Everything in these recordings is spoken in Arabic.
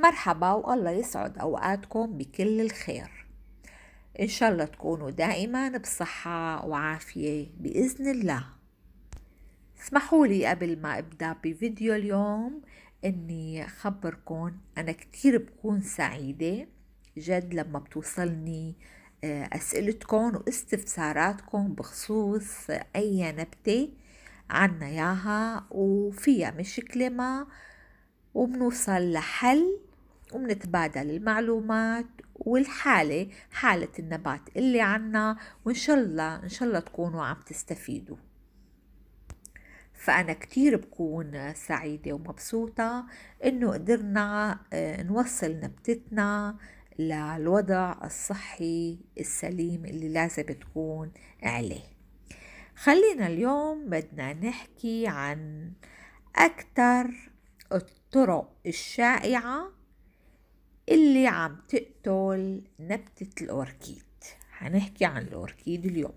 مرحبا والله يسعد أوقاتكم بكل الخير إن شاء الله تكونوا دائما بصحة وعافية بإذن الله اسمحوا لي قبل ما أبدأ بفيديو اليوم إني أخبركم أنا كتير بكون سعيدة جد لما بتوصلني آه، أسئلتكم واستفساراتكم بخصوص أي نبتة عنا ياها وفيها مشكلة ما وبنوصل لحل ومنتبادل المعلومات والحالة حالة النبات اللي عنا وإن شاء الله إن شاء الله تكونوا عم تستفيدوا فأنا كتير بكون سعيدة ومبسوطة إنه قدرنا آه، نوصل نبتتنا للوضع الصحي السليم اللي لازم تكون عليه خلينا اليوم بدنا نحكي عن أكثر الطرق الشائعة اللي عم تقتل نبتة الأوركيد هنحكي عن الأوركيد اليوم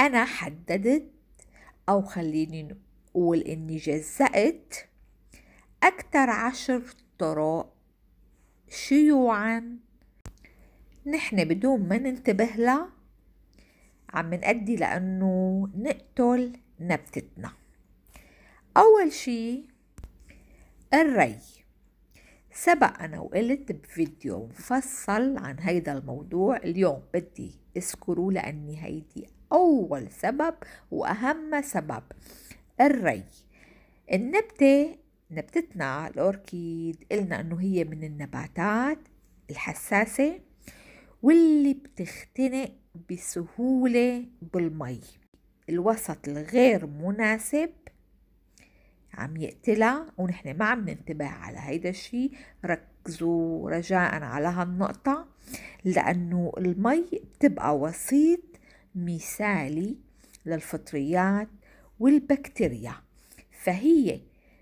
أنا حددت أو خليني نقول إني جزأت أكتر عشر طرق شيوعا نحن بدون ما ننتبه لها عم نأدي لأنه نقتل نبتتنا أول شي الري سبق أنا وقلت بفيديو مفصل عن هيدا الموضوع اليوم بدي اذكره لأني هيدي أول سبب وأهم سبب الري النبتة نبتتنا الأوركيد قلنا أنه هي من النباتات الحساسة واللي بتختنق بسهولة بالمي الوسط الغير مناسب عم يقتلها ونحن ما عم ننتبه على هيدا الشيء ركزوا رجاء على هالنقطة لأنه المي بتبقى وسيط مثالي للفطريات والبكتيريا فهي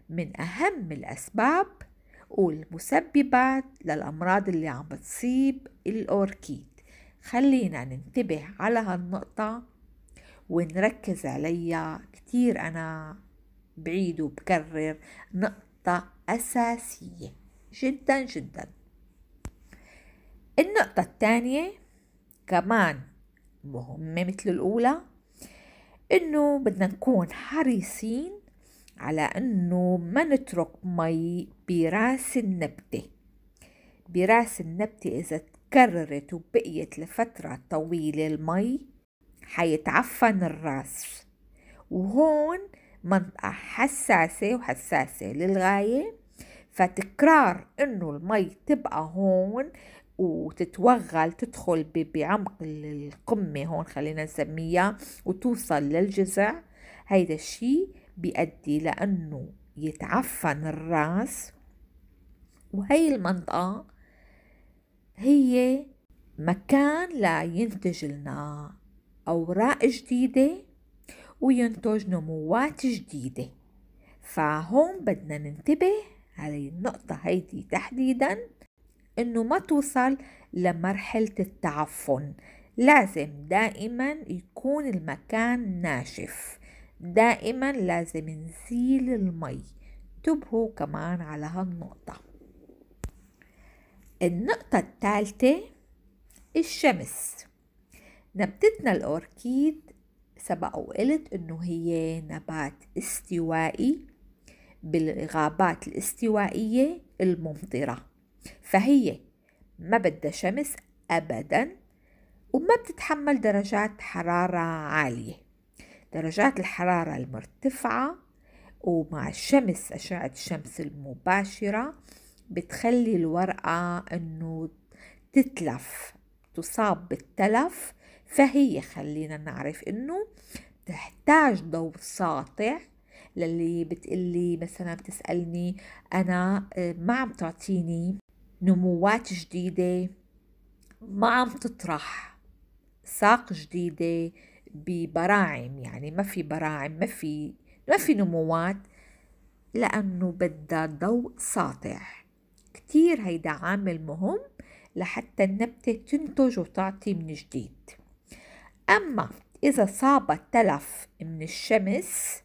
من أهم الأسباب والمسببات للأمراض اللي عم بتصيب الأوركيد خلينا ننتبه على هالنقطة ونركز عليها كتير أنا بعيد وبكرر نقطة أساسية جدا جدا النقطة الثانية كمان مهمة مثل الأولى إنه بدنا نكون حريصين على إنه ما نترك مي براس النبتة براس النبتة إذا تكررت وبقيت لفترة طويلة المي حيتعفن الراس وهون منطقة حساسة وحساسة للغاية فتكرار انه المي تبقى هون وتتوغل تدخل بعمق القمة هون خلينا نسميها وتوصل للجزع هيدا الشي بيؤدي لأنه يتعفن الراس وهي المنطقة هي مكان لينتج لنا أوراق جديدة وينتج نموات جديدة فهون بدنا ننتبه على النقطة هيدي تحديدا إنه ما توصل لمرحلة التعفن لازم دائما يكون المكان ناشف دائما لازم نزيل المي انتبهوا كمان على هالنقطة النقطة الثالثة الشمس نبتتنا الأوركيد سبق وقلت إنه هي نبات استوائي بالغابات الاستوائية الممطرة فهي ما بدها شمس أبدا وما بتتحمل درجات حرارة عالية درجات الحرارة المرتفعة ومع الشمس أشعة الشمس المباشرة بتخلي الورقة أنه تتلف تصاب بالتلف فهي خلينا نعرف انه تحتاج ضوء ساطع للي بتقلي مثلا بتسألني أنا آه، ما عم تعطيني نموات جديدة ما عم تطرح ساق جديدة ببراعم يعني ما في براعم ما في ما في نموات لأنه بدها ضوء ساطع كتير هيدا عامل مهم لحتى النبتة تنتج وتعطي من جديد أما إذا صاب التلف من الشمس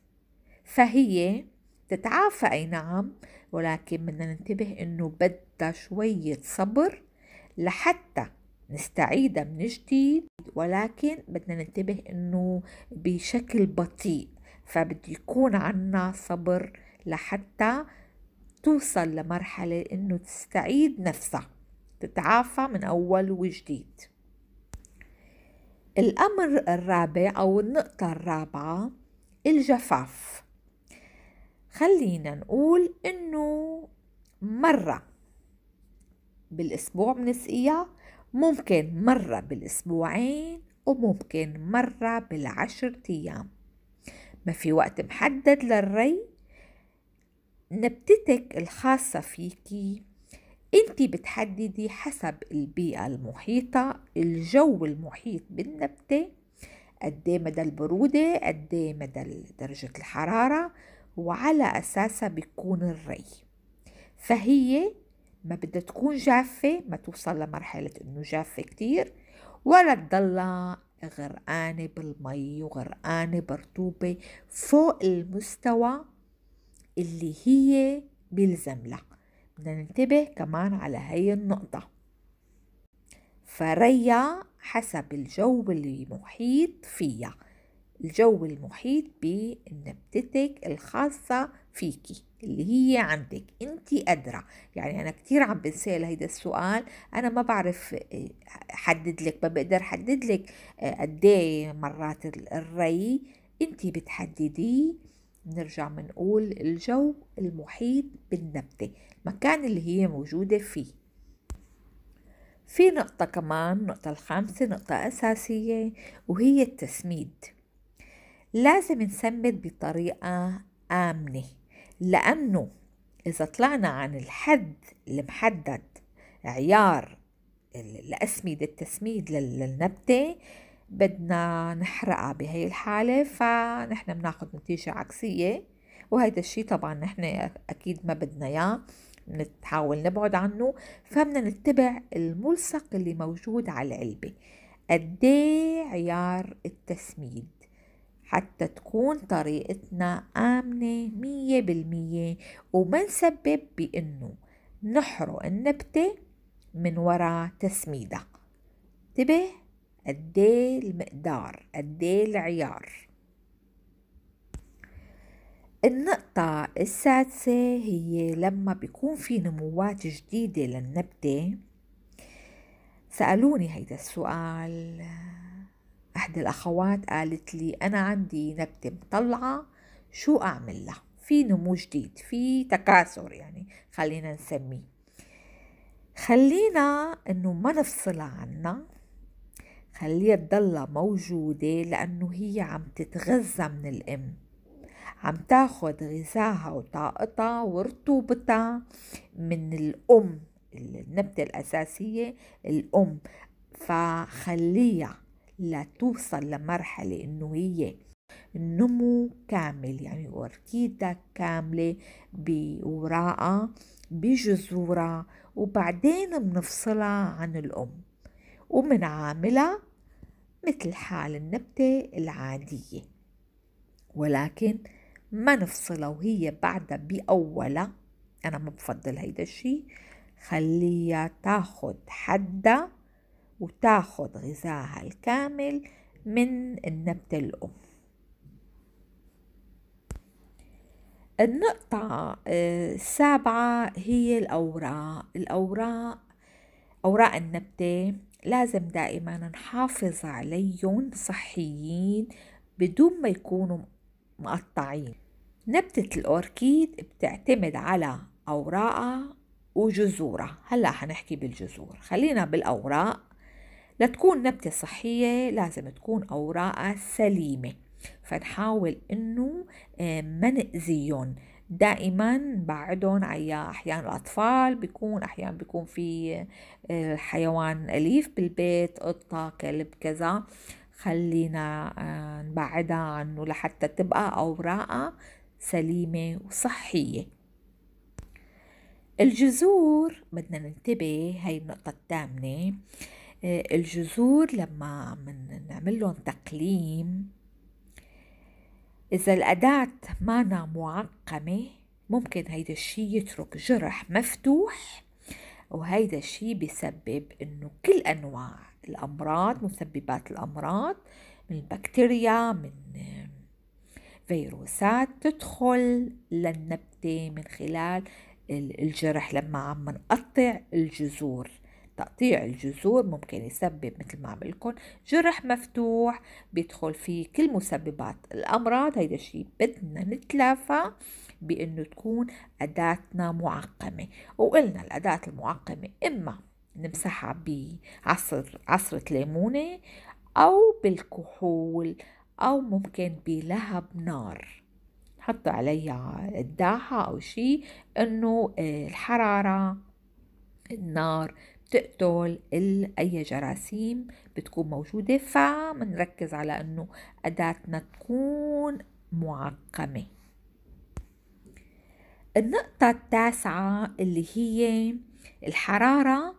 فهي تتعافى أي نعم ولكن بدنا ننتبه إنه بدها شوية صبر لحتى نستعيدها من جديد ولكن بدنا ننتبه إنه بشكل بطيء فبده يكون عنا صبر لحتى توصل لمرحلة إنه تستعيد نفسها تتعافى من أول وجديد الأمر الرابع أو النقطة الرابعة الجفاف خلينا نقول إنه مرة بالأسبوع بنسقيها ممكن مرة بالأسبوعين وممكن مرة بالعشر أيام ما في وقت محدد للري نبتتك الخاصة فيكي انت بتحددي حسب البيئة المحيطة الجو المحيط بالنبتة قد إيه مدى البرودة قد إيه مدى درجة الحرارة وعلى أساسها بيكون الري فهي ما بدها تكون جافة ما توصل لمرحلة إنه جافة كتير ولا تضلها غرقانة بالمي وغرقانة برطوبة فوق المستوى اللي هي بيلزم لها بدنا ننتبه كمان على هي النقطة فريا حسب الجو المحيط فيا الجو المحيط بنبتتك الخاصة فيكي اللي هي عندك انت قادرة يعني انا كتير عم بنسال هيدا السؤال انا ما بعرف آه، حدد لك ما بقدر احدد لك آه، قدي إيه مرات الري انت بتحدديه بنرجع بنقول الجو المحيط بالنبتة المكان اللي هي موجودة فيه في نقطة كمان النقطة الخامسة نقطة أساسية وهي التسميد لازم نسمد بطريقة آمنة لأنه إذا طلعنا عن الحد المحدد عيار الأسمدة التسميد للنبتة بدنا نحرقها بهي الحالة فنحن بناخد نتيجة عكسية وهيدا الشيء طبعا نحن أكيد ما بدنا إياه بنحاول نبعد عنه فبدنا نتبع الملصق اللي موجود على العلبة قد إيه عيار التسميد حتى تكون طريقتنا آمنة مية بالمية وما نسبب بأنه نحرق النبتة من وراء تسميدها انتبه قديه المقدار قديه العيار النقطة السادسة هي لما بيكون في نموات جديدة للنبتة سألوني هيدا السؤال إحدى الأخوات قالت لي أنا عندي نبتة مطلعة شو أعمل لها في نمو جديد في تكاثر يعني خلينا نسميه خلينا انه ما نفصلها عنا خليها تضلها موجودة لأنه هي عم تتغذى من الأم عم تاخد غذاها وطاقتها ورطوبتها من الأم النبتة الأساسية الأم فخليها لتوصل لمرحلة إنه هي النمو كامل يعني أوركيدة كاملة بوراقها بجذورها وبعدين بنفصلها عن الأم ومنعاملها مثل حال النبتة العادية ولكن ما نفصلها وهي بعدها بأولة أنا ما بفضل هيدا الشي خليها تاخد حدها وتاخد غذاها الكامل من النبتة الأم النقطة آه، السابعة هي الأوراق الأوراق أوراق النبتة لازم دائما نحافظ عليهم صحيين بدون ما يكونوا مقطعين نبتة الأوركيد بتعتمد على أوراقها وجذورها هلا حنحكي بالجذور خلينا بالأوراق لتكون نبتة صحية لازم تكون أوراقها سليمة فنحاول إنه آه، ما نأذيهم دائما بعدهم عيا احيانا الاطفال بيكون احيانا بيكون في آه، حيوان اليف بالبيت قطه كلب كذا خلينا نبعدها آه، عنه لحتى تبقى اوراقها سليمه وصحيه الجذور بدنا ننتبه هاي النقطة الثامنة آه، الجذور لما من نعمل لهم تقليم إذا الأداة مانا معقمة ممكن هيدا الشي يترك جرح مفتوح وهيدا الشي بسبب إنه كل أنواع الأمراض مسببات الأمراض من البكتيريا من فيروسات تدخل للنبتة من خلال الجرح لما عم نقطع الجذور تقطيع الجذور ممكن يسبب مثل ما عملكن جرح مفتوح بيدخل فيه كل مسببات الأمراض هيدا الشيء بدنا نتلافى بأنه تكون أداتنا معقمة وقلنا الأداة المعقمة إما نمسحها بعصر عصرة ليمونة أو بالكحول أو ممكن بلهب نار حط عليها الداحة أو شيء إنه آه، الحرارة النار بتقتل أي جراثيم بتكون موجودة فمنركز على أنه أداتنا تكون معقمة النقطة التاسعة اللي هي الحرارة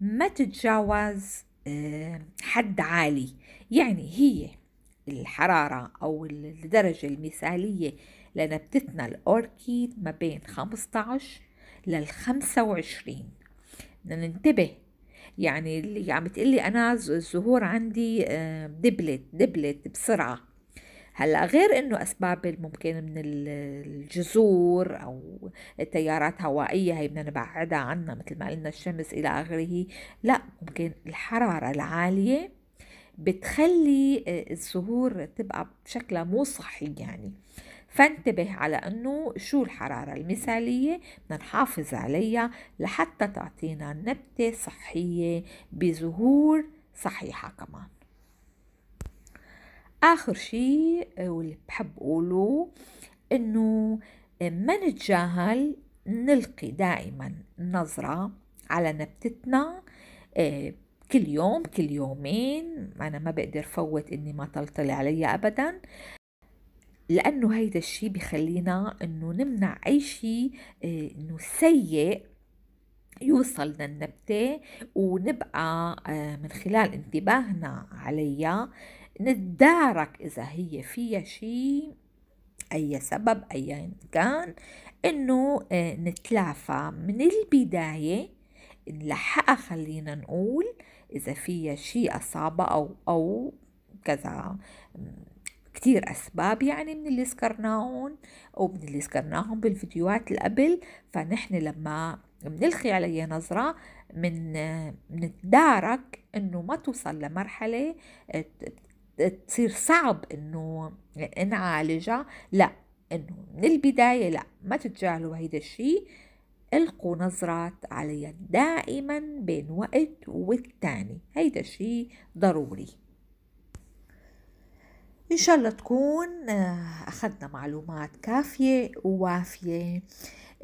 ما تتجاوز آه، حد عالي يعني هي الحرارة أو الدرجة المثالية لنبتتنا الأوركيد ما بين 15 لل 25 بدنا ننتبه يعني اللي عم تقلي انا الزهور عندي آه، دبلت دبلت بسرعه هلا غير انه اسباب ممكن من الجذور او التيارات هوائيه هي بدنا نبعدها عنا مثل ما قلنا الشمس الى اخره لا ممكن الحراره العاليه بتخلي آه، الزهور تبقى بشكلها مو صحي يعني فانتبه على أنه شو الحرارة المثالية بدنا نحافظ عليها لحتى تعطينا نبتة صحية بزهور صحيحة كمان آخر شيء واللي بحب أقوله إنه ما نتجاهل نلقي دائما نظرة على نبتتنا آه، كل يوم كل يومين أنا ما بقدر فوت إني ما طلطل عليها أبدا لأنه هيدا الشيء بخلينا أنه نمنع أي شيء آه، أنه سيء يوصل للنبتة ونبقى آه، من خلال انتباهنا عليها نتدارك إذا هي فيها شيء أي سبب أيا كان إنه آه، نتلافى من البداية نلحقها خلينا نقول إذا فيها شيء أصابة أو أو كذا كتير أسباب يعني من اللي ذكرناهم ومن اللي ذكرناهم بالفيديوهات اللي قبل فنحن لما بنلقي علي نظرة من نتدارك إنه ما توصل لمرحلة تصير صعب إنه نعالجها لا إنه من البداية لا ما تتجاهلوا هيدا الشيء القوا نظرات عليها دائما بين وقت والتاني هيدا الشيء ضروري إن شاء الله تكون آه، أخذنا معلومات كافية ووافية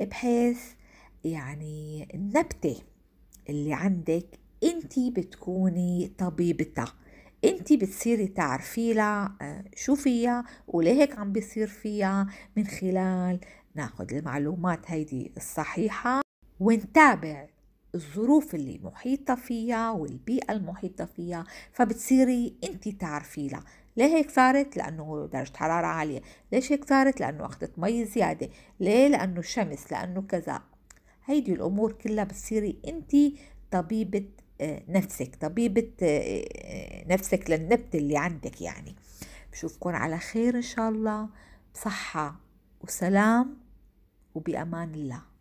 بحيث يعني النبتة اللي عندك انت بتكوني طبيبتها انت بتصيري تعرفي لها آه، شو فيها ولهيك عم بيصير فيها من خلال ناخد المعلومات هيدي الصحيحة ونتابع الظروف اللي محيطة فيها والبيئة المحيطة فيها فبتصيري انت تعرفي لها ليه هيك صارت لأنه درجة حرارة عالية ليش هيك صارت لأنه أخذت مي زيادة ليه لأنه الشمس لأنه كذا هيدي الأمور كلها بتصيري أنت طبيبة آه، نفسك طبيبة آه، آه، نفسك للنبت اللي عندك يعني بشوفكن على خير إن شاء الله بصحة وسلام وبأمان الله